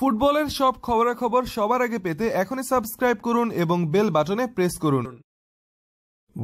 ফুটবলের সব খবরাখবর সবার আগে পেতে এখনই সাবস্ক্রাইব করুন এবং বেল বাটনে প্রেস করুন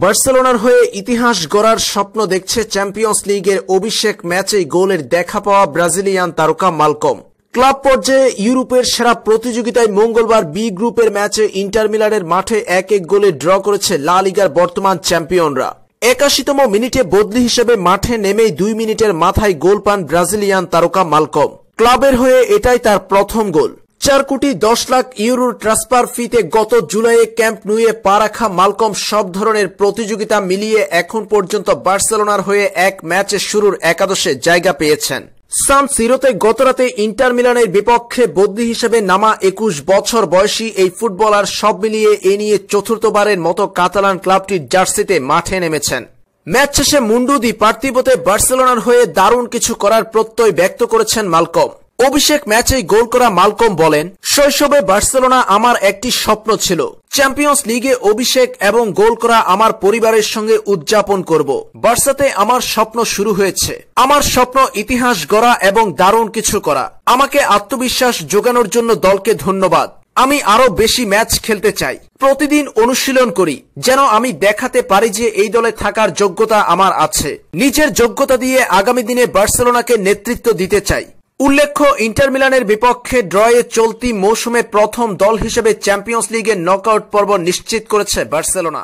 বার্সেলোনার হয়ে ইতিহাস গড়ার স্বপ্ন দেখছে চ্যাম্পিয়ন্স লিগের অভিষেক ম্যাচেই গোলের দেখা পাওয়া ব্রাজিলিয়ান তারকা মালকম ক্লাব পর্যায়ে ইউরোপের সেরা প্রতিযোগিতায় মঙ্গলবার বি গ্রুপের ম্যাচে ইন্টার মাঠে এক এক গোলে ড্র করেছে লা লিগার বর্তমান চ্যাম্পিয়নরা একাশিতম মিনিটে বদলি হিসেবে মাঠে নেমেই দুই মিনিটের মাথায় গোল পান ব্রাজিলিয়ান তারকা মালকম ক্লাবের হয়ে এটাই তার প্রথম গোল চার কোটি দশ লাখ ইউরোর ট্রান্সফার ফিতে গত জুলাইয়ে ক্যাম্প নুয়ে পা রাখা মালকম সব ধরনের প্রতিযোগিতা মিলিয়ে এখন পর্যন্ত বার্সেলোনার হয়ে এক ম্যাচে শুরুর একাদশে জায়গা পেয়েছেন সান সিরোতে গতরাতে ইন্টার মিলানের বিপক্ষে বদলি হিসেবে নামা একুশ বছর বয়সী এই ফুটবলার সব মিলিয়ে এ নিয়ে চতুর্থবারের মতো কাতালান ক্লাবটির জার্সিতে মাঠে নেমেছেন ম্যাচ শেষে মুন্ডু দি পার্থিবতে বার্সেলোনার হয়ে দারুণ কিছু করার প্রত্যয় ব্যক্ত করেছেন মালকম অভিষেক ম্যাচে গোল করা মালকম বলেন শৈশবে বার্সেলোনা আমার একটি স্বপ্ন ছিল চ্যাম্পিয়ন্স লিগে অভিষেক এবং গোল করা আমার পরিবারের সঙ্গে উদযাপন করব বার্সাতে আমার স্বপ্ন শুরু হয়েছে আমার স্বপ্ন ইতিহাস গড়া এবং দারুণ কিছু করা আমাকে আত্মবিশ্বাস জোগানোর জন্য দলকে ধন্যবাদ আমি আরো বেশি ম্যাচ খেলতে চাই প্রতিদিন অনুশীলন করি যেন আমি দেখাতে পারি যে এই দলে থাকার যোগ্যতা আমার আছে নিজের যোগ্যতা দিয়ে আগামী দিনে বার্সেলোনাকে নেতৃত্ব দিতে চাই উল্লেখ্য ইন্টার মিলানের বিপক্ষে ড্রয়ে চলতি মৌসুমে প্রথম দল হিসেবে চ্যাম্পিয়ন্স লিগের নকআউট পর্ব নিশ্চিত করেছে বার্সেলোনা